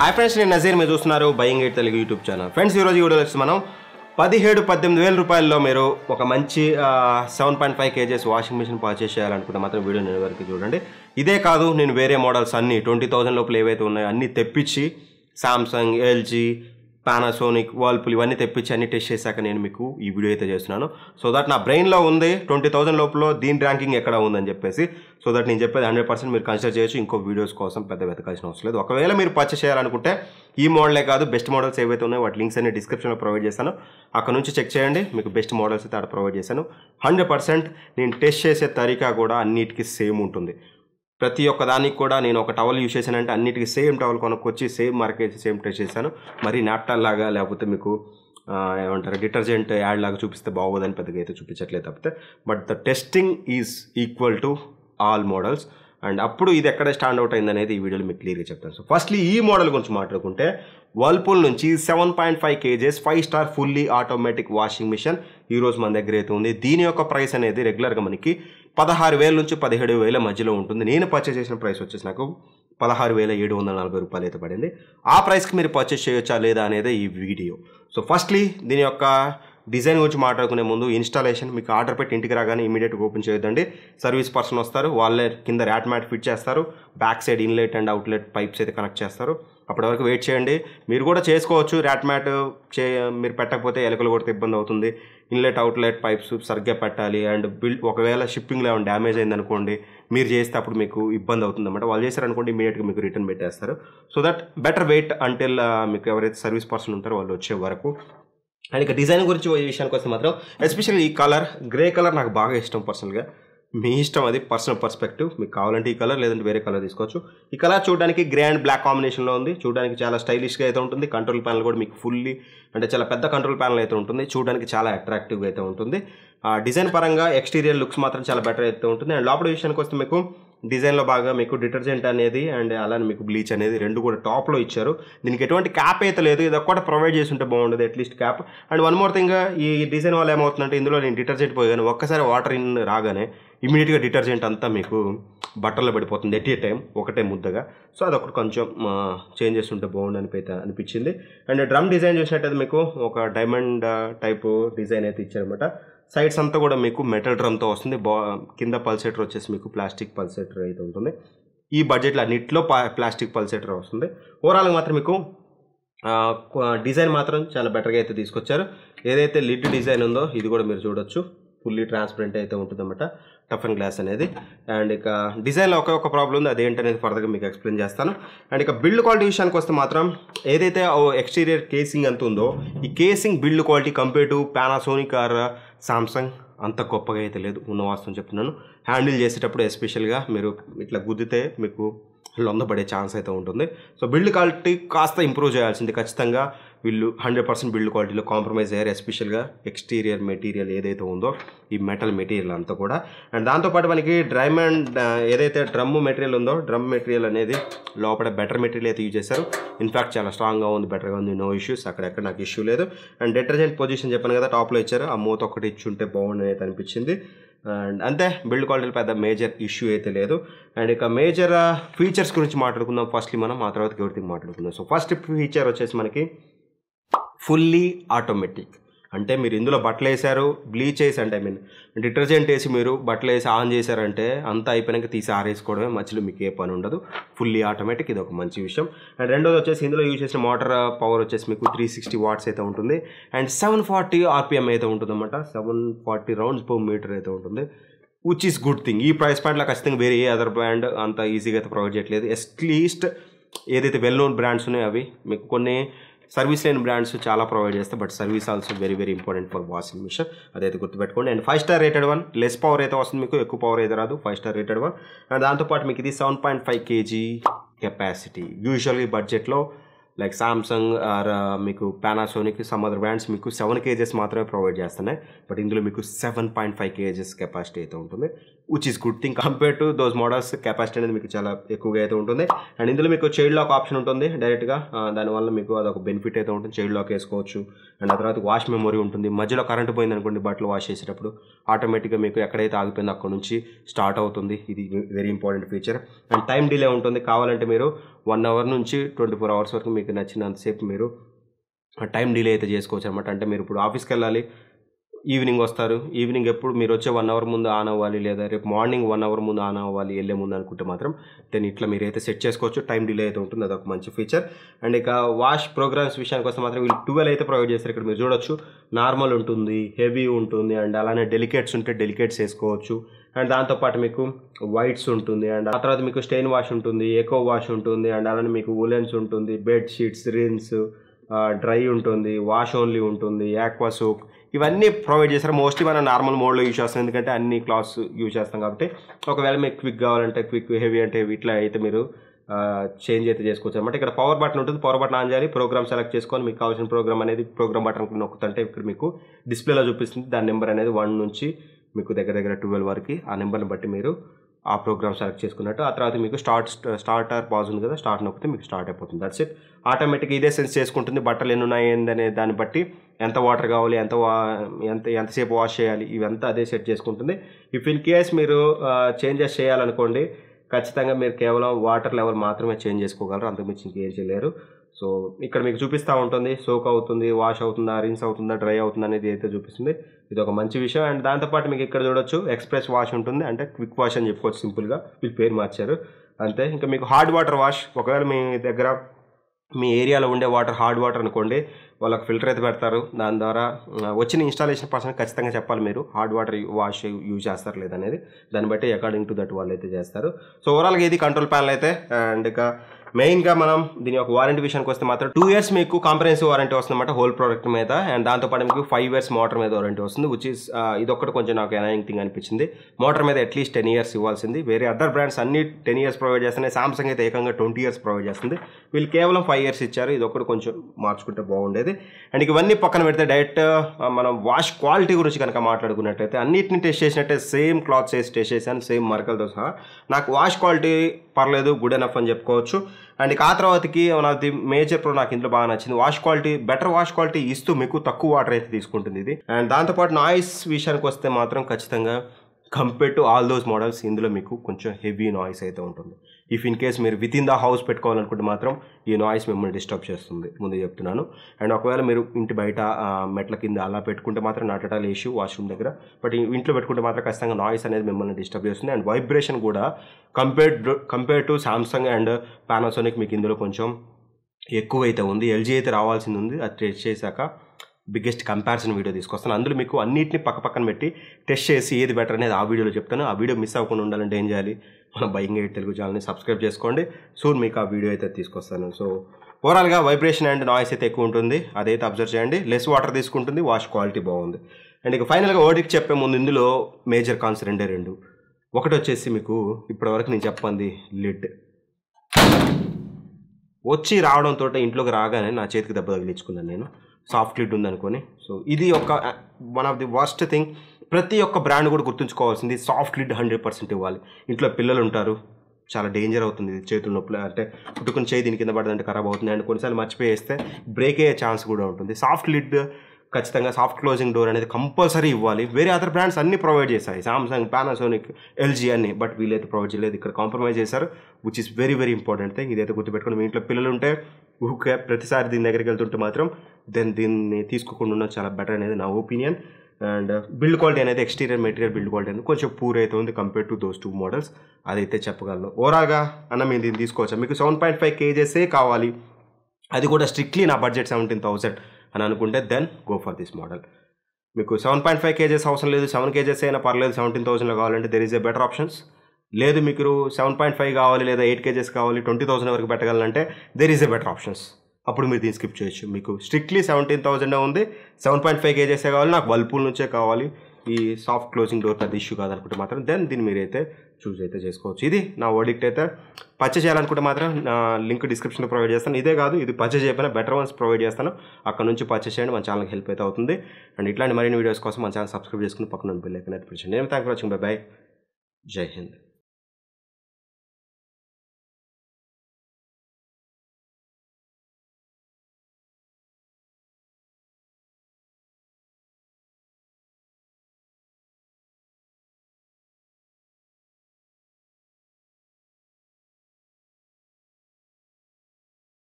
hi friends నేను నజీర్ మీరు చూస్తున్నారు buying eight Telugu YouTube channel friends ఈరోజు వీడియోలో వచ్చి మనం పదిహేడు పద్దెనిమిది వేల రూపాయల్లో మీరు ఒక మంచి seven point five kgs washing machine purchase చేయాలనుకుంటే మాత్రం వీడియో నేను వరకు చూడండి ఇదే కాదు నేను వేరే మోడల్స్ అన్ని ట్వంటీ థౌజండ్ లోపల ఏవైతే ఉన్నాయో అన్నీ తెప్పించి సామ్సంగ్ ఎల్జీ పానాసోనిక్ వాల్పులు ఇవన్నీ తెప్పించి అన్ని టెస్ట్ చేశాక నేను మీకు ఈ వీడియో అయితే చేస్తున్నాను సో దట్ నా బ్రెయిన్లో ఉంది ట్వంటీ థౌసండ్ లోపల దీని ర్యాంకింగ్ ఎక్కడ ఉందని చెప్పేసి సో దట్ నేను చెప్పేది హండ్రెడ్ పర్సెంట్ మీరు కన్సిడర్ చేయొచ్చు ఇంకో వీడియోస్ కోసం పెద్ద వెతకాల్సిన అవసరం లేదు ఒకవేళ మీరు పర్చేస్ చేయాలనుకుంటే ఈ మోడలే కాదు బెస్ట్ మోడల్స్ ఏవైతే ఉన్నాయో వాటి లింక్స్ అన్ని డిస్క్రిప్షన్లో ప్రొవైడ్ చేశాను అక్కడ నుంచి చెక్ చేయండి మీకు బెస్ట్ మోడల్స్ అయితే అక్కడ ప్రొవైడ్ చేశాను హండ్రెడ్ పర్సెంట్ నేను టెస్ట్ చేసే తరీకా కూడా అన్నిటికీ సేమ్ ఉంటుంది ప్రతి ఒక్క దానికి కూడా నేను ఒక టవల్ యూజ్ చేశానంటే అన్నిటికీ సేమ్ టవల్ కొనుక్కొచ్చి సేమ్ మార్కెట్ సేమ్ టెస్ట్ చేశాను మరి నాప్టాల్ లాగా లేకపోతే మీకు ఏమంటారు డిటర్జెంట్ యాడ్ లాగా చూపిస్తే బాగోదని పెద్దగా అయితే చూపించట్లేదు తప్పితే but the testing is equal to all models and అప్పుడు ఇది ఎక్కడ స్టాండ్ అవుట్ అయింది అనేది ఈ వీడియోలో మీకు క్లియర్గా చెప్తాను సో ఫస్ట్లీ ఈ మోడల్ గురించి మాట్లాడుకుంటే వర్ల్పూల్ నుంచి seven point five kgs five star fully automatic washing machine ఈరోజు మన దగ్గర అయితే ఉంది దీని యొక్క ప్రైస్ అనేది రెగ్యులర్గా మనకి పదహారు వేల నుంచి పదిహేడు వేల మధ్యలో ఉంటుంది నేను పర్చేస్ చేసిన ప్రైస్ వచ్చేసి నాకు పదహారు వేల ఏడు వందల నలభై రూపాయలు అయితే పడింది ఆ ప్రైస్కి మీరు పర్చేస్ చేయొచ్చా లేదా అనేది ఈ వీడియో సో ఫస్ట్లీ దీని యొక్క డిజైన్ గురించి మాట్లాడుకునే ముందు ఇన్స్టాలేషన్ మీకు ఆర్డర్ పెట్టి ఇంటికి రాగానే ఇమీడియట్గా ఓపెన్ చేయొద్దండి సర్వీస్ పర్సన్ వస్తారు వాళ్ళే కింద ర్యాట్ మ్యాట్ ఫిట్ చేస్తారు back side inlet and outlet pipes అయితే కనెక్ట్ చేస్తారు అప్పటి వరకు వెయిట్ చేయండి మీరు కూడా చేసుకోవచ్చు ర్యాట్ మ్యాట్ చే మీరు పెట్టకపోతే ఎలకలు కొడితే ఇబ్బంది అవుతుంది ఇన్లెట్ అవుట్లెట్ పైప్స్ సరిగ్గా పెట్టాలి అండ్ బిల్ ఒకవేళ షిప్పింగ్లో ఏమైనా డ్యామేజ్ అయిందనుకోండి మీరు చేస్తే అప్పుడు మీకు ఇబ్బంది అవుతుంది అనమాట వాళ్ళు చేశారనుకోండి ఇమీడియట్గా మీకు రిటర్న్ పెట్టేస్తారు so that better wait until మీకు ఎవరైతే సర్వీస్ పర్సన్ ఉంటారో వాళ్ళు వచ్చే వరకు అండ్ ఇక డిజైన్ గురించి విషయానికి వస్తే మాత్రం ఎస్పెషల్లీ ఈ కలర్ గ్రే కలర్ నాకు బాగా ఇష్టం పర్సనల్గా మీ ఇష్టం అది పర్సనల్ పర్స్పెక్టివ్ మీకు కావాలంటే ఈ కలర్ లేదంటే వేరే కలర్ తీసుకోవచ్చు ఈ కలర్ చూడడానికి గ్రే అండ్ బ్లాక్ కాంబినేషన్లో ఉంది చూడడానికి చాలా స్టైలిష్గా అయితే ఉంటుంది కంట్రోల్ ప్యానల్ కూడా మీకు ఫుల్లీ అంటే చాలా పెద్ద కంట్రోల్ ప్యానల్ అయితే ఉంటుంది చూడడానికి చాలా అట్రాక్టివ్గా అయితే ఉంటుంది డిజైన్ పరంగా ఎక్స్టీరియర్ లుక్స్ మాత్రం చాలా బెటర్ అయితే ఉంటుంది అండ్ లోపల విషయానికి వస్తే మీకు డిజైన్లో బాగా మీకు డిటర్జెంట్ అనేది అండ్ అలానే మీకు బ్లీచ్ అనేది రెండు కూడా టాప్లో ఇచ్చారు దీనికి ఎటువంటి క్యాప్ అయితే లేదు ఇది ఒక్కటి ప్రొవైడ్ చేసి ఉంటే బాగుండదు at least cap and one more thing ఈ డిజైన్ వల్ల ఏమవుతుందంటే ఇందులో నేను డిటర్జెంట్ పోయాను ఒక్కసారి వాటర్ ఇన్ రాగానే ఇమీడియట్గా డిటర్జెంట్ అంతా మీకు బట్టర్లో పడిపోతుంది ఎట్ ఏ టైం ఒకటే ముద్దగా సో అది ఒకటి కొంచెం చేంజెస్ ఉంటే బాగుండు అయితే అనిపించింది అండ్ డ్రమ్ డిజైన్ చూసినట్టయితే మీకు ఒక డైమండ్ టైపు డిజైన్ అయితే ఇచ్చారనమాట సైడ్స్ అంతా కూడా మీకు మెటల్ డ్రమ్తో వస్తుంది బా కింద పల్సెటర్ వచ్చేసి మీకు ప్లాస్టిక్ పల్సెటర్ అయితే ఉంటుంది ఈ బడ్జెట్లో అన్నింటిలో ప్లాస్టిక్ పల్సెటర్ వస్తుంది ఓవరాల్గా మాత్రం మీకు డిజైన్ మాత్రం చాలా బెటర్గా అయితే తీసుకొచ్చారు ఏదైతే లిడ్ డిజైన్ ఉందో ఇది కూడా మీరు చూడొచ్చు ఫుల్లీ ట్రాన్స్పరెంట్ అయితే ఉంటుందన్నమాట టఫ్ అండ్ గ్లాస్ అనేది అండ్ ఇక డిజైన్లో ఒక ఒక ప్రాబ్లం ఉంది అదేంటనేది ఫర్దర్గా మీకు ఎక్స్ప్లెయిన్ చేస్తాను అండ్ ఇక బిల్డ్ క్వాలిటీ విషయానికి వస్తే మాత్రం ఏదైతే ఎక్స్టీరియర్ కేసింగ్ అంత ఉందో ఈ casing build quality compare to Panasonic or Samsung అంత గొప్పగా అయితే లేదు ఉన్న వాస్తవం చెప్తున్నాను హ్యాండిల్ చేసేటప్పుడు ఎస్పెషల్గా మీరు ఇట్లా గుద్దితే మీకు లొందపడే ఛాన్స్ అయితే ఉంటుంది సో బిల్డ్ క్వాలిటీ కాస్త ఇంప్రూవ్ చేయాల్సింది ఖచ్చితంగా వీళ్ళు హండ్రెడ్ పర్సెంట్ బిల్డ్ క్వాలిటీలో కాంప్రమైజ్ అయ్యారు ఎస్పెషల్గా ఎక్స్టీరియర్ మెటీరియల్ ఏదైతే ఉందో ఈ మెటల్ మెటీరియల్ అంతా కూడా అండ్ దాంతోపాటు మనకి డ్రైమ్ అండ్ ఏదైతే డ్రమ్ మెటీరియల్ ఉందో డ్రమ్ మెటీరియల్ అనేది లోపల బెటర్ మెటీరియల్ అయితే యూజ్ చేశారు ఇన్ఫ్యాక్ట్ చాలా స్ట్రాంగ్గా ఉంది బెటర్గా ఉంది నో ఇష్యూస్ అక్కడెక్కడ నాకు ఇష్యూ లేదు అండ్ డిటర్జెంట్ పొజిషన్ చెప్పాను కదా టాప్లో ఇచ్చారు ఆ మూత ఒకటి ఉంటే బాగుంది అనేది అనిపించింది అండ్ అంతే బిల్డ్ క్వాలిటీ పెద్ద మేజర్ ఇష్యూ అయితే లేదు అండ్ ఇక మేజర్ ఫీచర్స్ గురించి మాట్లాడుకుందాం ఫస్ట్లీ మనం ఆ తర్వాత ఎవరికి మాట్లాడుకుందాం సో ఫస్ట్ ఫీచర్ వచ్చేసి మనకి ఫుల్లీ ఆటోమేటిక్ అంటే మీరు ఇందులో బట్టలు వేసారు బ్లీచ్ వేసి అంటే ఐ మీన్ డిటర్జెంట్ వేసి మీరు బట్టలు వేసి ఆన్ చేశారంటే అంతా అయిపోయినాక తీసి ఆరేసుకోవడమే మధ్యలో మీకు ఏ పని ఉండదు ఫుల్లీ ఆటోమేటిక్ ఇది ఒక మంచి విషయం అండ్ రెండోది వచ్చేసి ఇందులో యూజ్ చేసిన మోటార్ పవర్ వచ్చేసి మీకు త్రీ సిక్స్టీ వాట్స్ అయితే ఉంటుంది అండ్ సెవెన్ ఫార్టీ ఆర్పిఎం అయితే ఉంటుందన్నమాట seven forty rounds per metre అయితే ఉంటుంది విచ్ ఈస్ గుడ్ థింగ్ ఈ ప్రైస్ పాయింట్లో ఖచ్చితంగా వేరే ఏ అదర్ బ్రాండ్ అంత ఈజీగా అయితే ప్రొవైడ్ చేయట్లేదు అట్లీస్ట్ ఏదైతే వెల్ నోన్ బ్రాండ్స్ ఉన్నాయో అవి మీకు కొన్ని సర్వీస్ లేని బ్రాండ్స్ చాలా ప్రొవైడ్ చేస్తాయి but service also very very important for washing machine అదైతే గుర్తుపెట్టుకోండి and five star rated one less power అయితే వస్తుంది మీకు ఎక్కువ పవర్ అయితే రాదు five star rated one and దాంతోపాటు మీకు ఇది seven point five kg capacity యూజువల్గా బడ్జెట్లో లైక్ సామ్సంగ్ ఆర్ మీకు పానాసోనిక్ సమ్ అదర్ బ్రాండ్స్ మీకు సెవెన్ కేజెస్ మాత్రమే ప్రొవైడ్ చేస్తున్నాయి బట్ ఇందులో మీకు seven point five kgs capacity అయితే ఉంటుంది which is good thing compare to those models capacity అనేది మీకు చాలా ఎక్కువగా అయితే ఉంటుంది అండ్ ఇందులో మీకు చైల్డ్ లాక్ ఆప్షన్ ఉంటుంది డైరెక్ట్గా uh, దానివల్ల మీకు అదొక బెనిఫిట్ అయితే ఉంటుంది చైల్డ్ లాక్ వేసుకోవచ్చు అండ్ ఆ తర్వాత వాష్ మెమొరీ ఉంటుంది మధ్యలో కరెంట్ పోయింది అనుకోండి బట్టలు వాష్ చేసేటప్పుడు ఆటోమేటిక్గా మీకు ఎక్కడైతే ఆగిపోయిందో అక్కడ నుంచి స్టార్ట్ అవుతుంది ఇది very important feature and time delay ఉంటుంది కావాలంటే మీరు వన్ అవర్ నుంచి ట్వంటీ ఫోర్ అవర్స్ వరకు మీకు నచ్చినంతసేపు మీరు టైం డిలే అయితే చేసుకోవచ్చు అనమాట అంటే మీరు ఇప్పుడు ఆఫీస్కి వెళ్ళాలి ఈవినింగ్ వస్తారు ఈవినింగ్ ఎప్పుడు మీరు వచ్చే వన్ అవర్ ముందు ఆన్ అవ్వాలి లేదా రేపు మార్నింగ్ వన్ అవర్ ముందు ఆన్ అవ్వాలి వెళ్ళే ముందు అనుకుంటే మాత్రం దెన్ ఇట్లా మీరు అయితే సెట్ చేసుకోవచ్చు టైం డిలే అయితే ఉంటుంది అదొక మంచి ఫీచర్ అండ్ ఇక వాష్ ప్రోగ్రామ్స్ విషయానికి వస్తే మాత్రం వీళ్ళు ట్వెల్వ్ అయితే ప్రొవైడ్ చేస్తారు ఇక్కడ మీరు చూడొచ్చు నార్మల్ ఉంటుంది హెవీ ఉంటుంది అండ్ అలానే డెలికేట్స్ ఉంటే డెలికేట్స్ వేసుకోవచ్చు అండ్ దాంతోపాటు మీకు వైట్స్ ఉంటుంది అండ్ ఆ తర్వాత మీకు స్టెయిన్ వాష్ ఉంటుంది ఎకో వాష్ ఉంటుంది అండ్ అలానే మీకు ఉలెన్స్ ఉంటుంది బెడ్ షీట్స్ రిన్స్ డ్రై ఉంటుంది వాష్ ఓన్లీ ఉంటుంది యాక్వా సోప్ ఇవన్నీ ప్రొవైడ్ చేస్తారు మోస్ట్లీ మనం నార్మల్ మోడ్లో యూజ్ చేస్తాం ఎందుకంటే అన్ని క్లాత్స్ యూజ్ చేస్తాం కాబట్టి ఒకవేళ మీకు క్విక్ కావాలంటే క్విక్ హెవీ అంటే హెవీ ఇట్లా అయితే మీరు చేంజ్ అయితే చేసుకోవచ్చు అనమాట ఇక్కడ పవర్ బటన్ ఉంటుంది పవర్ బటన్ ఆన్ చేయాలి ప్రోగ్రామ్ సెలెక్ట్ చేసుకొని మీకు కావాల్సిన ప్రోగ్రామ్ అనేది ప్రోగ్రామ్ బటన్ నొక్కుతుంటే ఇక్కడ మీకు డిస్ప్లేలో చూపిస్తుంది దాని నెంబర్ అనేది వన్ నుంచి మీకు దగ్గర దగ్గర ట్వెల్వ్ వరకు ఆ నెంబర్ని బట్టి మీరు ఆ ప్రోగ్రామ్ సెలెక్ట్ చేసుకున్నట్టు ఆ తర్వాత మీకు స్టార్ట్ స్టార్టర్ పాజ్ ఉంది కదా స్టార్ట్ నొక్కితే మీకు స్టార్ట్ అయిపోతుంది దట్స్ ఇట్ ఆటోమేటిక్గా ఇదే సెన్స్ చేసుకుంటుంది బట్టలు ఎన్ని ఉన్నాయి ఏందనే దాన్ని బట్టి ఎంత వాటర్ కావాలి ఎంత ఎంత ఎంతసేపు వాష్ చేయాలి ఇవంతా అదే సెట్ చేసుకుంటుంది ఇఫ్ ఇన్ కేస్ మీరు చేంజెస్ చేయాలనుకోండి ఖచ్చితంగా మీరు కేవలం వాటర్ లెవెల్ మాత్రమే చేంజ్ చేసుకోగలరు అంతకుమించి ఇంకేం చేయలేరు సో ఇక్కడ మీకు చూపిస్తూ ఉంటుంది సోక్ అవుతుంది వాష్ అవుతుందా రిన్స్ అవుతుందా డ్రై అవుతుందా అనేది అయితే చూపిస్తుంది ఇది ఒక మంచి విషయం అండ్ దాంతోపాటు మీకు ఇక్కడ చూడొచ్చు ఎక్స్ప్రెస్ వాష్ ఉంటుంది అంటే క్విక్ వాష్ అని చెప్పుకోవచ్చు సింపుల్గా వీళ్ళు పేరు మార్చారు అంతే ఇంకా మీకు హార్డ్ వాటర్ వాష్ ఒకవేళ మీ దగ్గర మీ ఏరియాలో ఉండే వాటర్ హార్డ్ వాటర్ అనుకోండి వాళ్ళకి ఫిల్టర్ అయితే పెడతారు దాని ద్వారా వచ్చిన ఇన్స్టాలేషన్ పర్సన్ ఖచ్చితంగా చెప్పాలి మీరు హార్డ్ వాటర్ వాష్ యూజ్ చేస్తారు లేదనేది దాన్ని బట్టి అకార్డింగ్ టు దట్ వాళ్ళు అయితే చేస్తారు సో ఓవరాల్గా ఇది కంట్రోల్ ప్యానల్ అయితే అండ్ ఇక మెయిన్గా మనం దీని యొక్క వారంటీ విషయానికి వస్తే మాత్రం టూ ఇయర్స్ మీకు కాంప్రహెన్సివ్ వారంటీ వస్తుందన్నమాట హోల్ ప్రోడక్ట్ మీద అండ్ దాంతోపాటు మీకు ఫైవ్ ఇయర్స్ మోటార్ మీద వారంటీ వస్తుంది విచ్ ఇస్ ఒక్కటి కొంచెం నాకు ఎనయింగ్ థింగ్ అనిపించింది మోటార్ మీద అట్లీస్ట్ టెన్ ఇయర్స్ ఇవ్వాల్సింది వేరే అదర్ బ్రాండ్స్ అన్ని టెన్ ఇయర్స్ ప్రొవైడ్ చేస్తున్నాయి సామ్సంగ్ అయితే ఏకంగా ట్వంటీ ఇయర్స్ ప్రొవైడ్ చేస్తుంది వీళ్ళు కేవలం ఫైవ్ ఇయర్స్ ఇచ్చారు ఒక్కటి కొంచెం మార్చుకుంటే బాగుండేది అండ్ ఇవన్నీ పక్కన పెడితే డైరెక్ట్ మనం వాష్ క్వాలిటీ గురించి కనుక మాట్లాడుకున్నట్టయితే అన్నిటిని టెస్ట్ చేసినట్టే సేమ్ క్లాత్స్ వేసి టెస్ట్ చేశాను సేమ్ మరకలతో సహా నాకు వాష్ క్వాలిటీ పర్లేదు గుడ్ ఎనఫ్ అని చెప్పుకోవచ్చు అండ్ ఆ తర్వాతకి నాది మేజర్ ప్రో నాకు ఇందులో బాగా నచ్చింది wash quality better wash quality ఇస్తూ మీకు తక్కువ వాటర్ అయితే తీసుకుంటుంది ఇది అండ్ దాంతోపాటు నాయిస్ విషయానికి వస్తే మాత్రం ఖచ్చితంగా compare to all those models ఇందులో మీకు కొంచెం హెవీ నాయిస్ అయితే ఉంటుంది ఇఫ్ ఇన్ కేస్ మీరు విత్ ఇన్ ద హౌస్ పెట్టుకోవాలనుకుంటే మాత్రం ఈ నాయిస్ మిమ్మల్ని డిస్టర్బ్ చేస్తుంది ముందు చెప్తున్నాను అండ్ ఒకవేళ మీరు ఇంటి బయట మెట్ల కింద అలా పెట్టుకుంటే మాత్రం నాటటాల ఇష్యూ వాష్రూమ్ దగ్గర బట్ ఇంట్లో పెట్టుకుంటే మాత్రం ఖచ్చితంగా నాయిస్ అనేది మిమ్మల్ని డిస్టర్బ్ చేస్తుంది అండ్ వైబ్రేషన్ కూడా compare compare to Samsung and Panasonic మీకు ఇందులో కొంచెం ఎక్కువ అయితే ఉంది ఎల్జీ అయితే రావాల్సింది ఉంది అది టెస్ట్ చేశాక బిగ్గెస్ట్ కంపారిజన్ వీడియో తీసుకొస్తాను అందులో మీకు అన్నింటిని పక్క పక్కన పెట్టి టెస్ట్ చేసి ఏది బెటర్ అనేది ఆ వీడియోలో చెప్తాను ఆ వీడియో మిస్ అవ్వకుండా ఉండాలంటే ఏం చేయాలి మన బయింగ్ ఎయిట్ తెలుగు ఛానల్ని సబ్స్క్రైబ్ చేసుకోండి సూన్ మీకు ఆ వీడియో అయితే తీసుకొస్తాను సో ఓవరాల్గా వైబ్రేషన్ అండ్ నాయిస్ అయితే ఎక్కువ ఉంటుంది అదైతే అబ్జర్వ్ చేయండి లెస్ వాటర్ తీసుకుంటుంది వాష్ క్వాలిటీ బాగుంది అండ్ ఇక ఫైనల్గా ఓడికి చెప్పే ముందు ఇందులో మేజర్ కాన్స్ రెండే రెండు ఒకటి వచ్చేసి మీకు ఇప్పటివరకు నేను చెప్పండి లిడ్ వచ్చి రావడంతో ఇంట్లోకి రాగానే నా చేతికి దెబ్బ తగిలించుకున్నాను నేను సాఫ్ట్ లిడ్ ఉందనుకోని సో ఇది ఒక one of the worst thing ప్రతి ఒక్క బ్రాండ్ కూడా గుర్తుంచుకోవాల్సింది సాఫ్ట్ లిడ్ హండ్రెడ్ పర్సెంట్ ఇవ్వాలి ఇంట్లో పిల్లలు ఉంటారు చాలా డేంజర్ అవుతుంది చేతుల నొప్పులు అంటే పుట్టుకుని చేయి దీని కింద పడదంటే ఖరాబ్ అవుతుంది అండ్ కొన్నిసార్లు మర్చిపోయేస్తే బ్రేక్ అయ్యే ఛాన్స్ కూడా ఉంటుంది సాఫ్ట్ లిడ్ ఖచ్చితంగా సాఫ్ట్ క్లోజింగ్ డోర్ అనేది కంపల్సరీ ఇవ్వాలి వేరే అదర్ బ్రాండ్స్ అన్ని ప్రొవైడ్ చేశాయి సామ్సంగ్ పానాసోనిక్ ఎల్జీ అన్ని బట్ వీళ్ళైతే ప్రొవైడ్ చేయలేదు ఇక్కడ కాంప్రమైజ్ చేశారు which is very very important thing ఇదైతే గుర్తుపెట్టుకోండి మీ ఇంట్లో పిల్లలు ఉంటే ఊకే ప్రతిసారి దీని దగ్గరికి వెళ్తుంటే మాత్రం దెన్ దీన్ని తీసుకోకుండా ఉన్న చాలా బెటర్ అనేది నా ఒపీనియన్ అండ్ బిల్డ్ క్వాలిటీ అనేది ఎక్స్టీరియర్ మెటీరియల్ బిల్డ్ క్వాలిటీ అనేది కొంచెం పూర్ అయితే ఉంది compare to those two models అదైతే చెప్పగలను ఓవరాల్గా అన్న మేము దీన్ని తీసుకోవచ్చు మీకు సెవెన్ పాయింట్ ఫైవ్ కేజెసే కావాలి అది కూడా స్ట్రిక్ట్లీ నా బడ్జెట్ సెవెంటీన్ థౌసండ్ అని అనుకుంటే then go for this model మీకు సెవెన్ పాయింట్ ఫైవ్ కేజెస్ అవసరం లేదు సెవెన్ కేజెస్ అయినా పర్లేదు సెవెంటీన్ థౌసండ్లో కావాలంటే there is a better options లేదు మీకు సెవెన్ పాయింట్ ఫైవ్ కావాలి లేదా ఎయిట్ కేజెస్ కావాలి ట్వంటీ థౌసండ్ వరకు పెట్టగలంటే there is a better options అప్పుడు మీరు దీన్ని స్కిప్ చేయొచ్చు మీకు స్ట్రిక్ట్లీ సెవెంటీన్ థౌసండ్ ఉంది సెవెన్ పాయింట్ ఫైవ్ కేజెస్ కావాలి నాకు వర్ల్పూల్ నుంచే కావాలి ఈ సాఫ్ట్ క్లోజింగ్ డోర్ పెద్ద ఇష్యూ కాదనుకుంటే మాత్రం దెన్ దీన్ని మీరైతే చూస్ అయితే చేసుకోవచ్చు ఇది నా ఓడిక్ట్ అయితే పర్చేజ్ చేయాలనుకుంటే మాత్రం నా లింక్ డిస్క్రిప్షన్లో ప్రొవైడ్ చేస్తాను ఇదే కాదు ఇది పర్చేజ్ చేయకపోయినా బెటర్ వన్స్ ప్రొవైడ్ చేస్తాను అక్కడ నుంచి పర్చేజ్ చేయండి మన ఛానల్కి హెల్ప్ అయితే అవుతుంది అండ్ ఇట్లాంటి మరిన్ని వీడియోస్ కోసం మన ఛానల్ సబ్స్క్రైబ్ చేసుకుని పక్కన బిల్ అయితే నేను థ్యాంక్ ఫర్ వచ్చింది బాయ్ బై జై హింద్